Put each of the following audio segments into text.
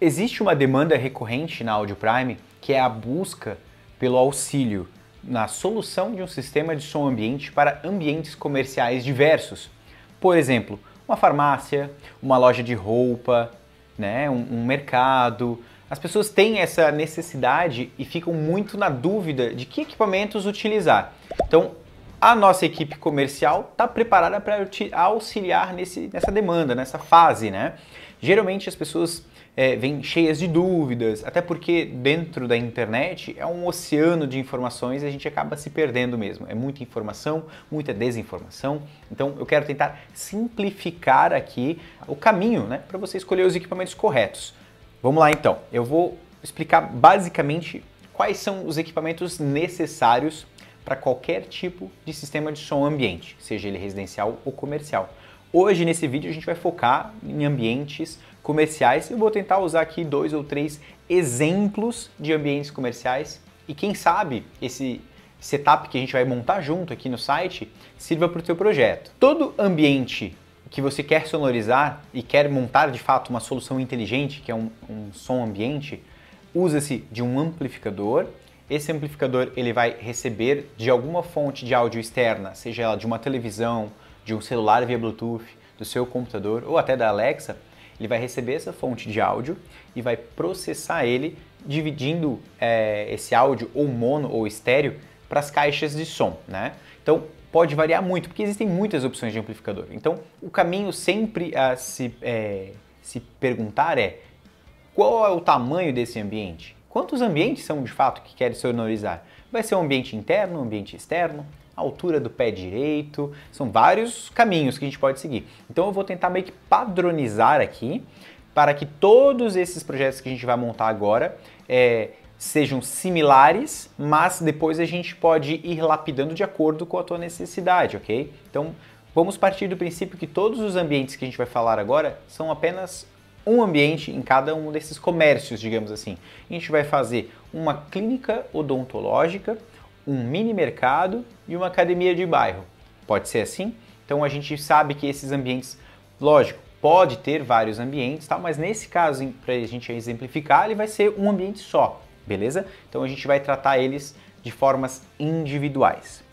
Existe uma demanda recorrente na Audio Prime que é a busca pelo auxílio na solução de um sistema de som ambiente para ambientes comerciais diversos. Por exemplo, uma farmácia, uma loja de roupa, né, um, um mercado. As pessoas têm essa necessidade e ficam muito na dúvida de que equipamentos utilizar. Então, a nossa equipe comercial está preparada para auxiliar nesse, nessa demanda, nessa fase, né? Geralmente as pessoas é, vêm cheias de dúvidas, até porque dentro da internet é um oceano de informações e a gente acaba se perdendo mesmo. É muita informação, muita desinformação. Então eu quero tentar simplificar aqui o caminho né, para você escolher os equipamentos corretos. Vamos lá então, eu vou explicar basicamente quais são os equipamentos necessários para qualquer tipo de sistema de som ambiente, seja ele residencial ou comercial. Hoje, nesse vídeo, a gente vai focar em ambientes comerciais. Eu vou tentar usar aqui dois ou três exemplos de ambientes comerciais e quem sabe esse setup que a gente vai montar junto aqui no site sirva para o teu projeto. Todo ambiente que você quer sonorizar e quer montar de fato uma solução inteligente, que é um, um som ambiente, usa-se de um amplificador. Esse amplificador ele vai receber de alguma fonte de áudio externa, seja ela de uma televisão, de um celular via Bluetooth, do seu computador ou até da Alexa, ele vai receber essa fonte de áudio e vai processar ele, dividindo é, esse áudio ou mono ou estéreo para as caixas de som, né? Então pode variar muito, porque existem muitas opções de amplificador. Então o caminho sempre a se, é, se perguntar é qual é o tamanho desse ambiente? Quantos ambientes são de fato que querem sonorizar? Vai ser um ambiente interno, um ambiente externo? altura do pé direito, são vários caminhos que a gente pode seguir. Então eu vou tentar meio que padronizar aqui para que todos esses projetos que a gente vai montar agora é, sejam similares, mas depois a gente pode ir lapidando de acordo com a tua necessidade, ok? Então vamos partir do princípio que todos os ambientes que a gente vai falar agora são apenas um ambiente em cada um desses comércios, digamos assim. A gente vai fazer uma clínica odontológica um mini mercado e uma academia de bairro. Pode ser assim? Então a gente sabe que esses ambientes, lógico, pode ter vários ambientes, tá mas nesse caso, para a gente exemplificar, ele vai ser um ambiente só, beleza? Então a gente vai tratar eles de formas individuais.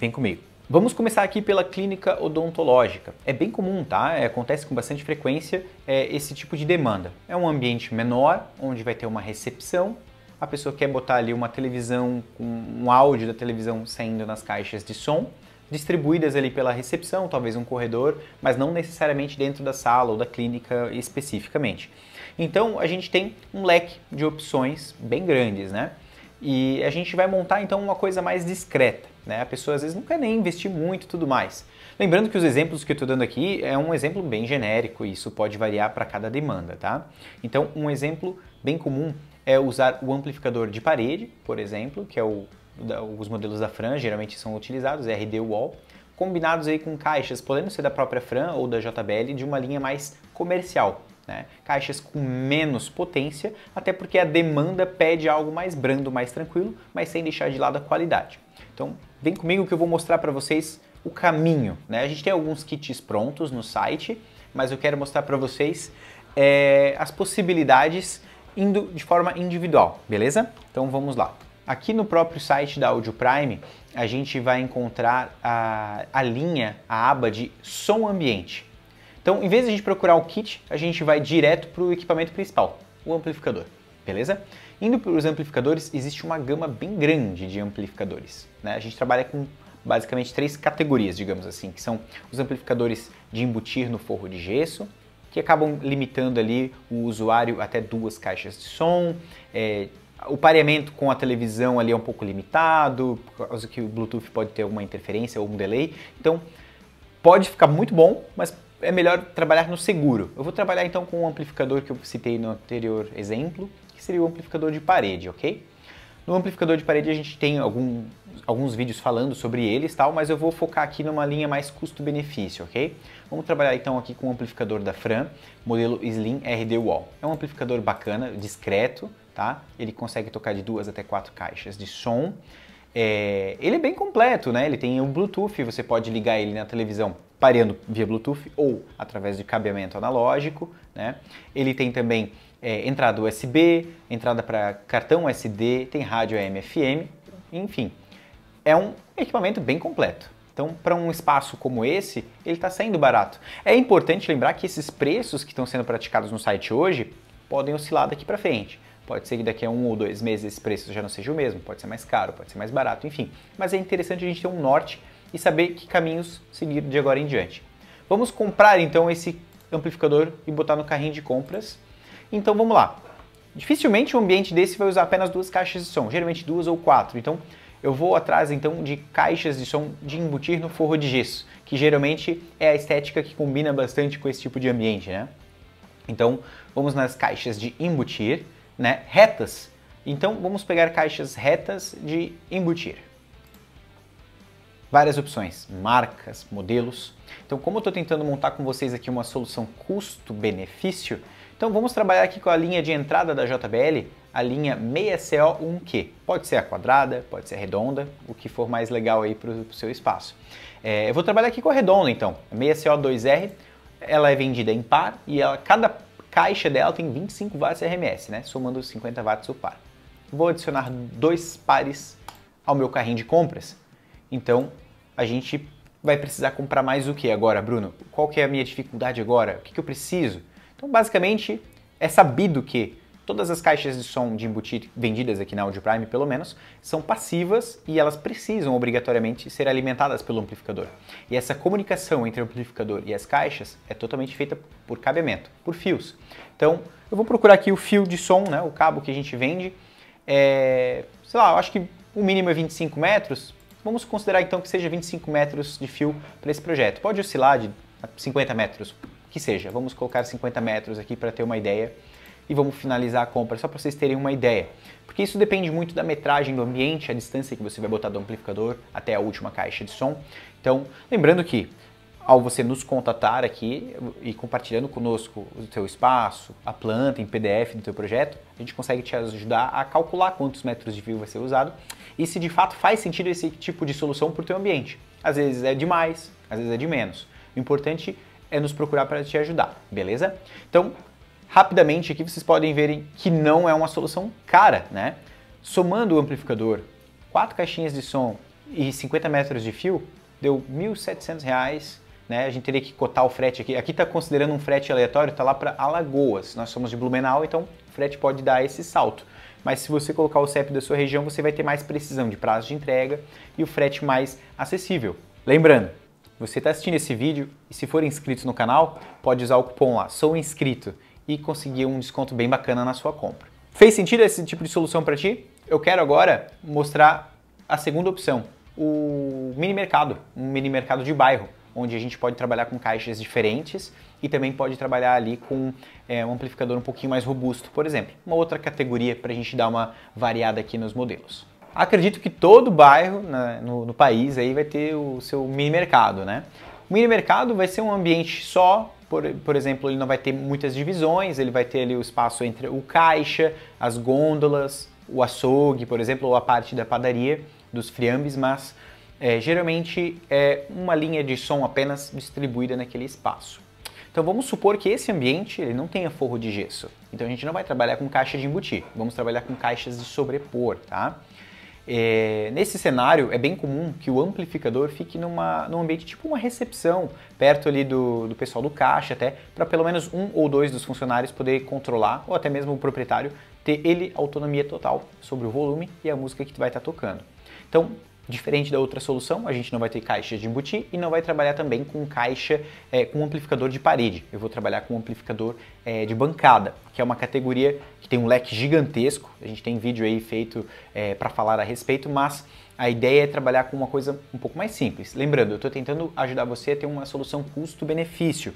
Vem comigo. Vamos começar aqui pela clínica odontológica. É bem comum, tá? É, acontece com bastante frequência é, esse tipo de demanda. É um ambiente menor, onde vai ter uma recepção a pessoa quer botar ali uma televisão, um áudio da televisão saindo nas caixas de som, distribuídas ali pela recepção, talvez um corredor, mas não necessariamente dentro da sala ou da clínica especificamente. Então a gente tem um leque de opções bem grandes, né? E a gente vai montar então uma coisa mais discreta, né? A pessoa às vezes não quer nem investir muito e tudo mais. Lembrando que os exemplos que eu estou dando aqui é um exemplo bem genérico e isso pode variar para cada demanda, tá? Então um exemplo bem comum é usar o amplificador de parede, por exemplo, que é o, da, os modelos da Fran geralmente são utilizados, é RD Wall, combinados aí com caixas, podendo ser da própria Fran ou da JBL, de uma linha mais comercial. Né? Caixas com menos potência, até porque a demanda pede algo mais brando, mais tranquilo, mas sem deixar de lado a qualidade. Então, vem comigo que eu vou mostrar para vocês o caminho. Né? A gente tem alguns kits prontos no site, mas eu quero mostrar para vocês é, as possibilidades indo de forma individual, beleza? Então vamos lá. Aqui no próprio site da Audio Prime, a gente vai encontrar a, a linha, a aba de som ambiente. Então, em vez de a gente procurar o kit, a gente vai direto para o equipamento principal, o amplificador, beleza? Indo para os amplificadores, existe uma gama bem grande de amplificadores. Né? A gente trabalha com basicamente três categorias, digamos assim, que são os amplificadores de embutir no forro de gesso, que acabam limitando ali o usuário até duas caixas de som. É, o pareamento com a televisão ali é um pouco limitado, por causa que o Bluetooth pode ter alguma interferência ou um delay. Então, pode ficar muito bom, mas é melhor trabalhar no seguro. Eu vou trabalhar então com o amplificador que eu citei no anterior exemplo, que seria o amplificador de parede, ok? No amplificador de parede a gente tem algum, alguns vídeos falando sobre eles tal, mas eu vou focar aqui numa linha mais custo-benefício, ok? Vamos trabalhar então aqui com o amplificador da Fran, modelo Slim RD Wall. É um amplificador bacana, discreto, tá? Ele consegue tocar de duas até quatro caixas de som. É, ele é bem completo, né? Ele tem o um Bluetooth, você pode ligar ele na televisão pareando via Bluetooth ou através de cabeamento analógico, né? Ele tem também é, entrada USB, entrada para cartão SD, tem rádio AM, FM, enfim. É um equipamento bem completo. Então, para um espaço como esse, ele está saindo barato. É importante lembrar que esses preços que estão sendo praticados no site hoje podem oscilar daqui para frente. Pode ser que daqui a um ou dois meses esse preço já não seja o mesmo, pode ser mais caro, pode ser mais barato, enfim. Mas é interessante a gente ter um norte e saber que caminhos seguir de agora em diante. Vamos comprar então esse amplificador e botar no carrinho de compras então vamos lá. Dificilmente um ambiente desse vai usar apenas duas caixas de som, geralmente duas ou quatro. Então eu vou atrás então de caixas de som de embutir no forro de gesso, que geralmente é a estética que combina bastante com esse tipo de ambiente, né? Então vamos nas caixas de embutir, né? Retas. Então vamos pegar caixas retas de embutir várias opções, marcas, modelos. Então, como eu estou tentando montar com vocês aqui uma solução custo-benefício, então vamos trabalhar aqui com a linha de entrada da JBL, a linha 6CO1Q. Pode ser a quadrada, pode ser a redonda, o que for mais legal aí para o seu espaço. É, eu vou trabalhar aqui com a redonda então, 6CO2R, ela é vendida em par e ela, cada caixa dela tem 25 watts RMS, né? somando 50 watts o par. Vou adicionar dois pares ao meu carrinho de compras. Então a gente vai precisar comprar mais o que agora, Bruno? Qual que é a minha dificuldade agora? O que, que eu preciso? Então, basicamente, é sabido que todas as caixas de som de embutido vendidas aqui na Audio Prime, pelo menos, são passivas e elas precisam obrigatoriamente ser alimentadas pelo amplificador. E essa comunicação entre o amplificador e as caixas é totalmente feita por cabeamento, por fios. Então, eu vou procurar aqui o fio de som, né, o cabo que a gente vende. É, sei lá, eu acho que o mínimo é 25 metros. Vamos considerar então que seja 25 metros de fio para esse projeto. Pode oscilar de 50 metros que seja. Vamos colocar 50 metros aqui para ter uma ideia e vamos finalizar a compra, só para vocês terem uma ideia. Porque isso depende muito da metragem do ambiente, a distância que você vai botar do amplificador até a última caixa de som. Então, lembrando que ao você nos contatar aqui e compartilhando conosco o seu espaço, a planta em PDF do seu projeto, a gente consegue te ajudar a calcular quantos metros de view vai ser usado e se de fato faz sentido esse tipo de solução para o teu ambiente. Às vezes é demais, às vezes é de menos. O importante é nos procurar para te ajudar, beleza? Então, rapidamente aqui vocês podem ver que não é uma solução cara, né? Somando o amplificador, quatro caixinhas de som e 50 metros de fio, deu R$ 1.700, né? A gente teria que cotar o frete aqui. Aqui está considerando um frete aleatório, está lá para Alagoas. Nós somos de Blumenau, então o frete pode dar esse salto. Mas se você colocar o CEP da sua região, você vai ter mais precisão de prazo de entrega e o frete mais acessível. Lembrando, você está assistindo esse vídeo e se for inscrito no canal, pode usar o cupom lá, sou inscrito, e conseguir um desconto bem bacana na sua compra. Fez sentido esse tipo de solução para ti? Eu quero agora mostrar a segunda opção, o mini mercado, um mini mercado de bairro, onde a gente pode trabalhar com caixas diferentes e também pode trabalhar ali com é, um amplificador um pouquinho mais robusto, por exemplo. Uma outra categoria para a gente dar uma variada aqui nos modelos. Acredito que todo bairro né, no, no, país aí vai ter o seu mini mercado, né? O mini mercado vai ser um ambiente só, por, por exemplo, ele não vai ter muitas divisões, ele vai ter ali o espaço entre o caixa, as gôndolas, o açougue, por exemplo, ou a parte da padaria dos friambes, mas é, geralmente é uma linha de som apenas distribuída naquele espaço. Então vamos supor que esse ambiente ele não tenha forro de gesso. Então a gente não vai trabalhar com caixa de embutir, vamos trabalhar com caixas de sobrepor, tá? É, nesse cenário, é bem comum que o amplificador fique numa, num ambiente tipo uma recepção, perto ali do, do pessoal do caixa até, para pelo menos um ou dois dos funcionários poder controlar, ou até mesmo o proprietário, ter ele autonomia total sobre o volume e a música que tu vai estar tá tocando. Então, Diferente da outra solução, a gente não vai ter caixa de embutir e não vai trabalhar também com caixa é, com amplificador de parede. Eu vou trabalhar com amplificador é, de bancada, que é uma categoria que tem um leque gigantesco. A gente tem vídeo aí feito é, eh, para falar a respeito, mas a ideia é trabalhar com uma coisa um pouco mais simples. Lembrando, eu estou tentando ajudar você a ter uma solução custo-benefício.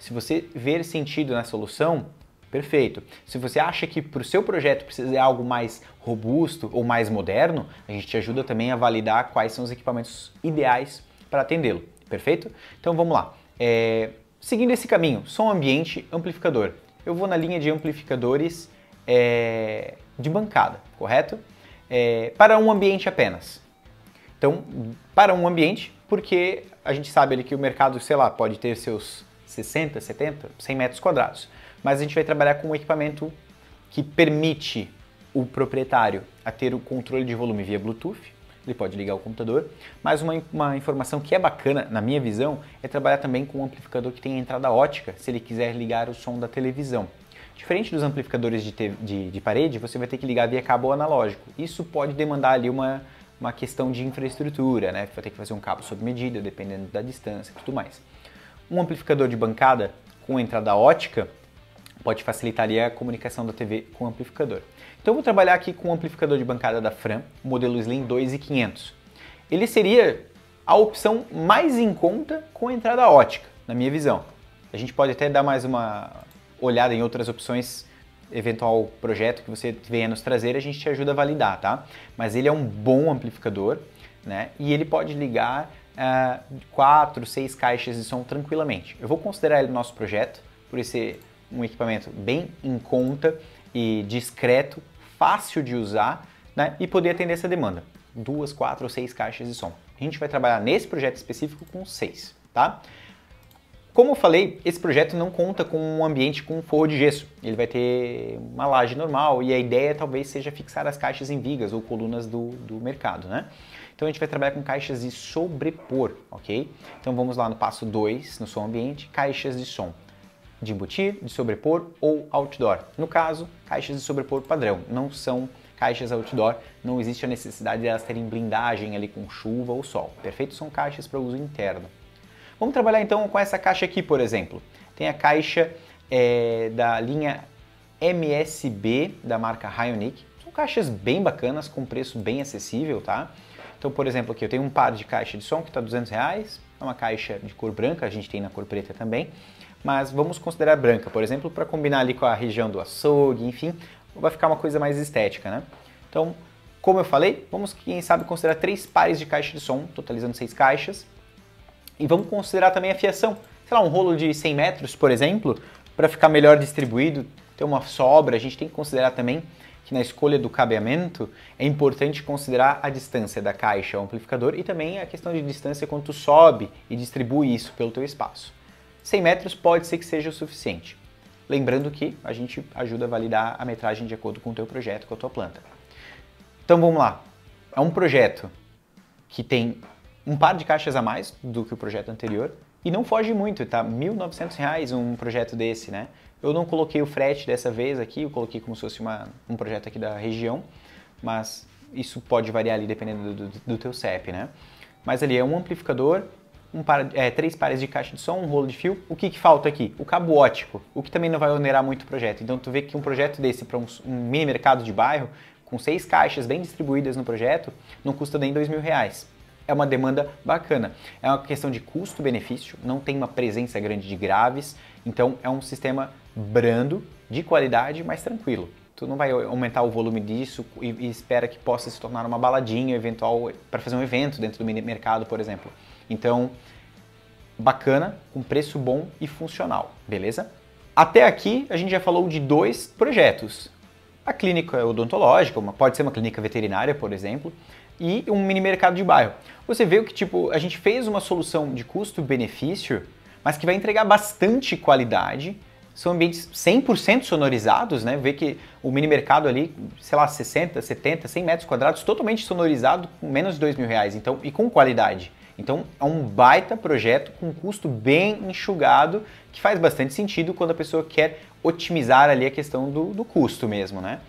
Se você ver sentido na solução, Perfeito. Se você acha que para o seu projeto precisa de algo mais robusto ou mais moderno, a gente te ajuda também a validar quais são os equipamentos ideais para atendê-lo. Perfeito? Então vamos lá. É... Seguindo esse caminho, som ambiente, amplificador. Eu vou na linha de amplificadores é... de bancada, correto? É... Para um ambiente apenas. Então, para um ambiente, porque a gente sabe ali que o mercado, sei lá, pode ter seus 60, 70, 100 metros quadrados mas a gente vai trabalhar com um equipamento que permite o proprietário a ter o controle de volume via Bluetooth, ele pode ligar o computador, mas uma, uma informação que é bacana, na minha visão, é trabalhar também com um amplificador que tem entrada ótica, se ele quiser ligar o som da televisão. Diferente dos amplificadores de, te, de, de parede, você vai ter que ligar via cabo analógico. Isso pode demandar ali uma, uma questão de infraestrutura, né? Vai ter que fazer um cabo sob medida, dependendo da distância e tudo mais. Um amplificador de bancada com entrada ótica pode facilitar a comunicação da TV com o amplificador. Então eu vou trabalhar aqui com o amplificador de bancada da Fram, modelo Slim 2500. Ele seria a opção mais em conta com a entrada ótica, na minha visão. A gente pode até dar mais uma olhada em outras opções, eventual projeto que você venha nos trazer, a gente te ajuda a validar, tá? Mas ele é um bom amplificador, né? E ele pode ligar uh, quatro, seis caixas de som tranquilamente. Eu vou considerar ele nosso projeto, por esse um equipamento bem em conta e discreto, fácil de usar né, e poder atender essa demanda. Duas, quatro ou seis caixas de som. A gente vai trabalhar nesse projeto específico com seis, tá? Como eu falei, esse projeto não conta com um ambiente com forro de gesso. Ele vai ter uma laje normal e a ideia talvez seja fixar as caixas em vigas ou colunas do, do mercado, né? Então a gente vai trabalhar com caixas de sobrepor, ok? Então vamos lá no passo 2, no som ambiente, caixas de som de embutir, de sobrepor ou outdoor. No caso, caixas de sobrepor padrão, não são caixas outdoor, não existe a necessidade de elas terem blindagem ali com chuva ou sol. Perfeito? São caixas para uso interno. Vamos trabalhar então com essa caixa aqui, por exemplo. Tem a caixa é, da linha MSB da marca Hyonic. São caixas bem bacanas, com preço bem acessível, tá? Então, por exemplo, aqui eu tenho um par de caixa de som que está 200 reais, É uma caixa de cor branca, a gente tem na cor preta também mas vamos considerar branca, por exemplo, para combinar ali com a região do açougue, enfim, vai ficar uma coisa mais estética, né? Então, como eu falei, vamos, quem sabe, considerar três pares de caixa de som, totalizando seis caixas, e vamos considerar também a fiação, sei lá, um rolo de 100 metros, por exemplo, para ficar melhor distribuído, ter uma sobra, a gente tem que considerar também que na escolha do cabeamento é importante considerar a distância da caixa ao amplificador e também a questão de distância quando tu sobe e distribui isso pelo teu espaço. 100 metros pode ser que seja o suficiente. Lembrando que a gente ajuda a validar a metragem de acordo com o teu projeto, com a tua planta. Então vamos lá. É um projeto que tem um par de caixas a mais do que o projeto anterior e não foge muito, tá? R$ reais um projeto desse, né? Eu não coloquei o frete dessa vez aqui, eu coloquei como se fosse uma, um projeto aqui da região, mas isso pode variar ali dependendo do, do, do teu CEP, né? Mas ali é um amplificador um par, é, três pares de caixa de som, um rolo de fio. O que, que falta aqui? O cabo ótico, o que também não vai onerar muito o projeto. Então tu vê que um projeto desse para um, um, mini mercado de bairro, com seis caixas bem distribuídas no projeto, não custa nem dois mil reais. É uma demanda bacana. É uma questão de custo-benefício, não tem uma presença grande de graves, então é um sistema brando, de qualidade, mas tranquilo tu não vai aumentar o volume disso e, espera que possa se tornar uma baladinha eventual para fazer um evento dentro do mini mercado, por exemplo. Então, bacana, com preço bom e funcional, beleza? Até aqui a gente já falou de dois projetos. A clínica odontológica, uma, pode ser uma clínica veterinária, por exemplo, e um mini mercado de bairro. Você vê que tipo, a gente fez uma solução de custo-benefício, mas que vai entregar bastante qualidade. São ambientes 100% sonorizados, né? Vê que o mini mercado ali, sei lá, 60, 70, 100 metros quadrados, totalmente sonorizado, com menos de 2 mil reais, então, e com qualidade. Então é um baita projeto com custo bem enxugado, que faz bastante sentido quando a pessoa quer otimizar ali a questão do, do custo mesmo, né?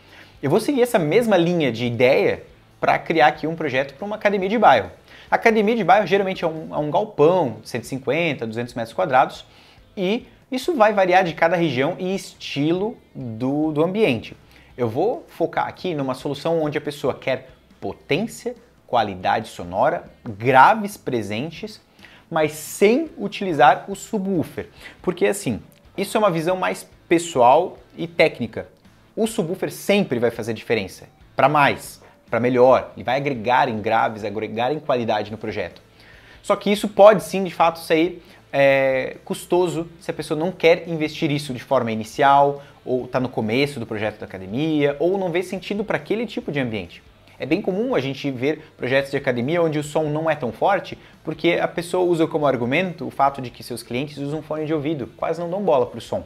Eu vou seguir essa mesma linha de ideia para criar aqui um projeto para uma academia de bairro. A academia de bairro geralmente é um, é um galpão, 150, 200 metros quadrados, e isso vai variar de cada região e estilo do, do ambiente. Eu vou focar aqui numa solução onde a pessoa quer potência, qualidade sonora, graves presentes, mas sem utilizar o subwoofer. Porque assim, isso é uma visão mais pessoal e técnica. O subwoofer sempre vai fazer diferença, para mais, para melhor, ele vai agregar em graves, agregar em qualidade no projeto. Só que isso pode sim, de fato, sair é, custoso se a pessoa não quer investir isso de forma inicial, ou está no começo do projeto da academia, ou não vê sentido para aquele tipo de ambiente. É bem comum a gente ver projetos de academia onde o som não é tão forte, porque a pessoa usa como argumento o fato de que seus clientes usam fone de ouvido, quase não dão bola para o som.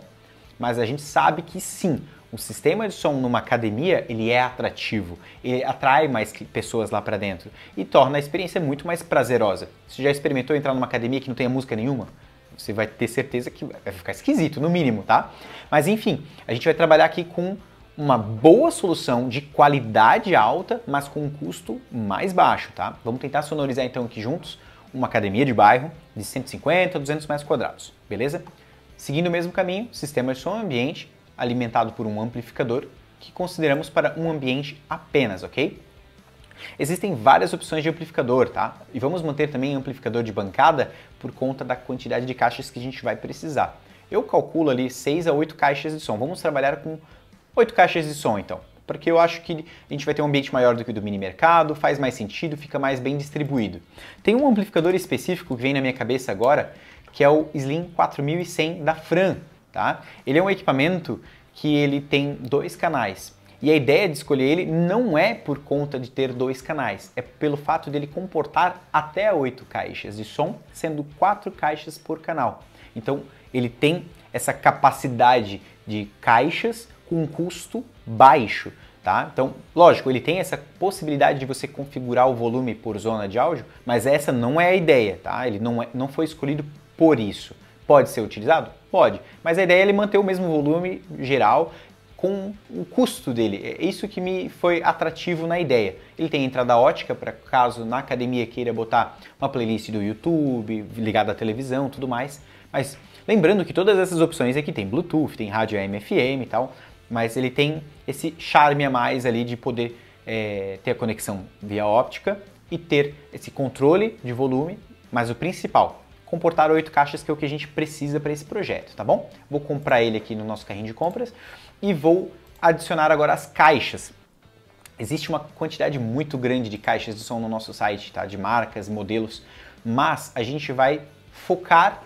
Mas a gente sabe que sim, o sistema de som numa academia ele é atrativo, ele atrai mais pessoas lá para dentro e torna a experiência muito mais prazerosa. Você já experimentou entrar numa academia que não tenha música nenhuma? Você vai ter certeza que vai ficar esquisito, no mínimo, tá? Mas enfim, a gente vai trabalhar aqui com uma boa solução de qualidade alta, mas com um custo mais baixo, tá? Vamos tentar sonorizar então aqui juntos uma academia de bairro de 150 a 200 metros quadrados, beleza? Seguindo o mesmo caminho, sistema de som ambiente alimentado por um amplificador que consideramos para um ambiente apenas, ok? Existem várias opções de amplificador, tá? E vamos manter também amplificador de bancada por conta da quantidade de caixas que a gente vai precisar. Eu calculo ali 6 a 8 caixas de som. Vamos trabalhar com oito caixas de som então, porque eu acho que a gente vai ter um ambiente maior do que o do mini mercado, faz mais sentido, fica mais bem distribuído. Tem um amplificador específico que vem na minha cabeça agora, que é o Slim 4100 da Fran, tá? Ele é um equipamento que ele tem dois canais. E a ideia de escolher ele não é por conta de ter dois canais, é pelo fato dele comportar até oito caixas de som, sendo quatro caixas por canal. Então ele tem essa capacidade de caixas com um custo baixo. Tá? Então, lógico, ele tem essa possibilidade de você configurar o volume por zona de áudio, mas essa não é a ideia, tá? Ele não, é, não foi escolhido por isso. Pode ser utilizado? Pode, mas a ideia é ele manter o mesmo volume geral com o custo dele. É isso que me foi atrativo na ideia. Ele tem entrada ótica para caso na academia queira botar uma playlist do YouTube, ligada à televisão, tudo mais. Mas lembrando que todas essas opções aqui tem Bluetooth, tem rádio AM/FM e tal mas ele tem esse charme a mais ali de poder é, ter a conexão via óptica e ter esse controle de volume, mas o principal, comportar oito caixas que é o que a gente precisa para esse projeto, tá bom? Vou comprar ele aqui no nosso carrinho de compras e vou adicionar agora as caixas. Existe uma quantidade muito grande de caixas de som no nosso site, tá? De marcas, modelos, mas a gente vai focar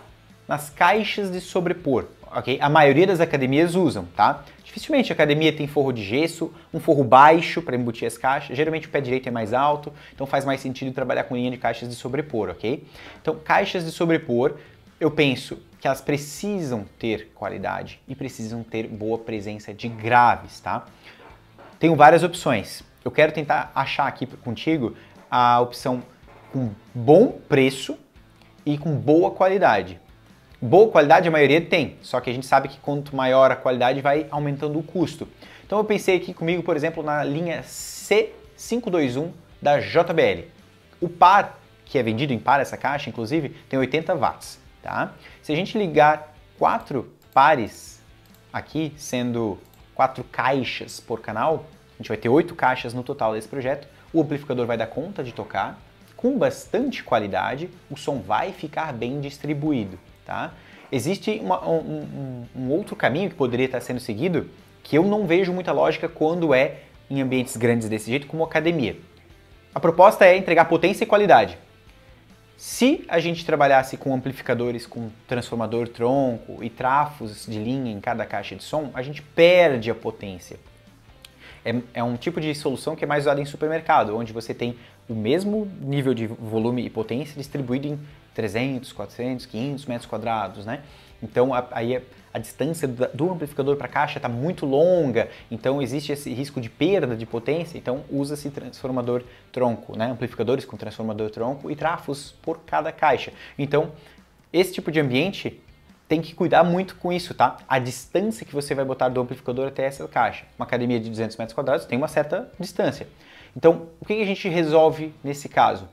nas caixas de sobrepor, ok? A maioria das academias usam, tá? Dificilmente a academia tem forro de gesso, um forro baixo para embutir as caixas. Geralmente o pé direito é mais alto, então faz mais sentido trabalhar com linha de caixas de sobrepor, ok? Então, caixas de sobrepor, eu penso que elas precisam ter qualidade e precisam ter boa presença de graves, tá? Tenho várias opções. Eu quero tentar achar aqui contigo a opção com bom preço e com boa qualidade boa qualidade a maioria tem, só que a gente sabe que quanto maior a qualidade vai aumentando o custo. Então eu pensei aqui comigo, por exemplo, na linha C521 da JBL. O par, que é vendido em par essa caixa, inclusive, tem 80 watts, tá? Se a gente ligar quatro pares aqui, sendo quatro caixas por canal, a gente vai ter oito caixas no total desse projeto, o amplificador vai dar conta de tocar, com bastante qualidade, o som vai ficar bem distribuído. Tá? Existe uma, um, um, outro caminho que poderia estar sendo seguido que eu não vejo muita lógica quando é em ambientes grandes desse jeito, como academia. A proposta é entregar potência e qualidade. Se a gente trabalhasse com amplificadores com transformador tronco e trafos de linha em cada caixa de som, a gente perde a potência. É, é um tipo de solução que é mais usada em supermercado, onde você tem o mesmo nível de volume e potência distribuído em 300, 400, 500 metros quadrados, né? Então a, aí é, a distância do amplificador para a caixa está muito longa, então existe esse risco de perda de potência, então usa-se transformador tronco, né? amplificadores com transformador tronco e trafos por cada caixa. Então esse tipo de ambiente tem que cuidar muito com isso, tá? A distância que você vai botar do amplificador até essa caixa. Uma academia de 200 metros quadrados tem uma certa distância. Então, o que a gente resolve nesse caso?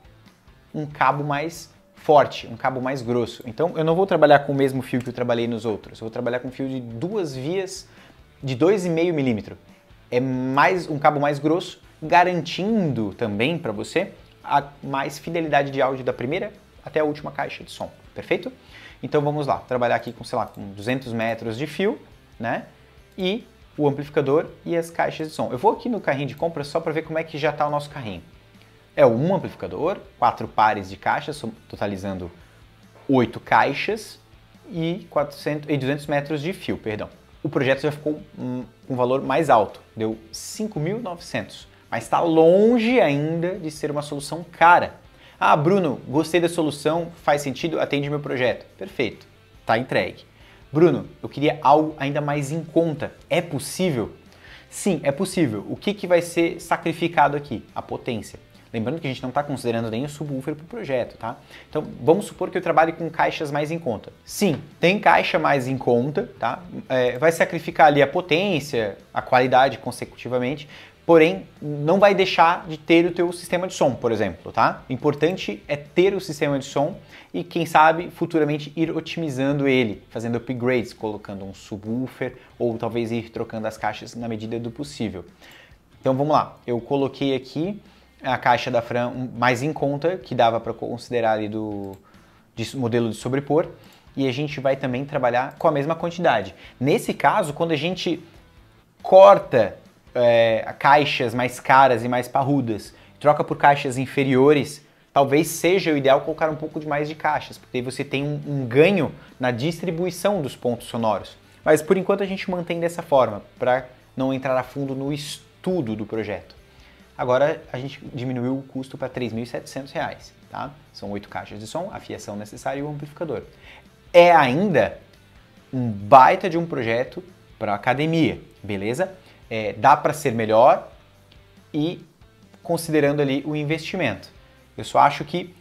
Um cabo mais forte, um cabo mais grosso. Então eu não vou trabalhar com o mesmo fio que eu trabalhei nos outros, eu vou trabalhar com fio de duas vias de 2,5 milímetro. É mais um cabo mais grosso, garantindo também para você a mais fidelidade de áudio da primeira até a última caixa de som, perfeito? Então vamos lá, trabalhar aqui com, sei lá, com 200 metros de fio, né? E o amplificador e as caixas de som. Eu vou aqui no carrinho de compra só para ver como é que já está o nosso carrinho é um amplificador, quatro pares de caixas, totalizando oito caixas e, 400, e 200 metros de fio, perdão. O projeto já ficou um, um valor mais alto, deu 5.900, mas está longe ainda de ser uma solução cara. Ah, Bruno, gostei da solução, faz sentido, atende meu projeto. Perfeito, está entregue. Bruno, eu queria algo ainda mais em conta. É possível? Sim, é possível. O que, que vai ser sacrificado aqui? A potência. Lembrando que a gente não está considerando nem o subwoofer para o projeto, tá? Então, vamos supor que eu trabalhe com caixas mais em conta. Sim, tem caixa mais em conta, tá? É, vai sacrificar ali a potência, a qualidade consecutivamente, porém não vai deixar de ter o teu sistema de som, por exemplo, tá? O importante é ter o sistema de som e quem sabe futuramente ir otimizando ele, fazendo upgrades, colocando um subwoofer ou talvez ir trocando as caixas na medida do possível. Então vamos lá, eu coloquei aqui a caixa da Fran mais em conta, que dava para considerar ali do de modelo de sobrepor, e a gente vai também trabalhar com a mesma quantidade. Nesse caso, quando a gente corta é, caixas mais caras e mais parrudas, troca por caixas inferiores, talvez seja o ideal colocar um pouco de mais de caixas, porque aí você tem um, um ganho na distribuição dos pontos sonoros. Mas por enquanto a gente mantém dessa forma, para não entrar a fundo no estudo do projeto. Agora a gente diminuiu o custo para R$ 3.700, tá? São oito caixas de som, a fiação necessária e o amplificador. É ainda um baita de um projeto para academia, beleza? É, dá para ser melhor e considerando ali o investimento. Eu só acho que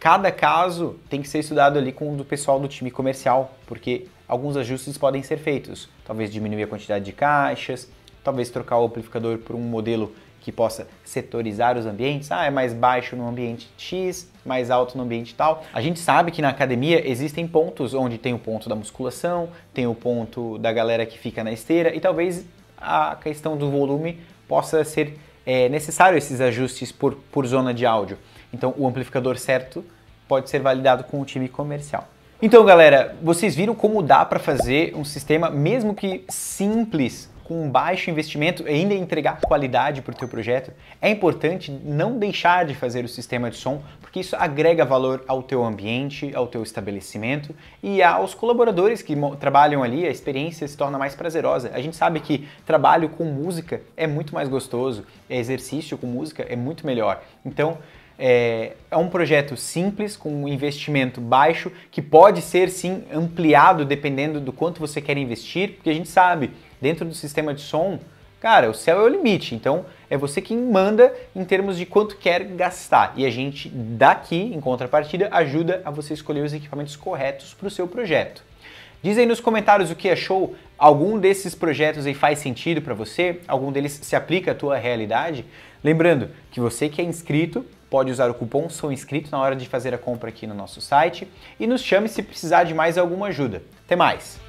cada caso tem que ser estudado ali com o pessoal do time comercial, porque alguns ajustes podem ser feitos. Talvez diminuir a quantidade de caixas, talvez trocar o amplificador por um modelo que possa setorizar os ambientes. Ah, é mais baixo no ambiente X, mais alto no ambiente tal. A gente sabe que na academia existem pontos onde tem o ponto da musculação, tem o ponto da galera que fica na esteira e talvez a questão do volume possa ser é, necessário esses ajustes por, por zona de áudio. Então, o amplificador certo pode ser validado com o time comercial. Então, galera, vocês viram como dá para fazer um sistema mesmo que simples com baixo investimento ainda entregar qualidade para o teu projeto, é importante não deixar de fazer o sistema de som, porque isso agrega valor ao teu ambiente, ao teu estabelecimento e aos colaboradores que trabalham ali, a experiência se torna mais prazerosa. A gente sabe que trabalho com música é muito mais gostoso, exercício com música é muito melhor. Então, é, é, um projeto simples, com um investimento baixo, que pode ser sim ampliado dependendo do quanto você quer investir, porque a gente sabe dentro do sistema de som, cara, o céu é o limite. Então é você quem manda em termos de quanto quer gastar. E a gente daqui, em contrapartida, ajuda a você escolher os equipamentos corretos para o seu projeto. Diz aí nos comentários o que achou. Algum desses projetos aí faz sentido para você? Algum deles se aplica à tua realidade? Lembrando que você que é inscrito pode usar o cupom Sou Inscrito na hora de fazer a compra aqui no nosso site e nos chame se precisar de mais alguma ajuda. Até mais!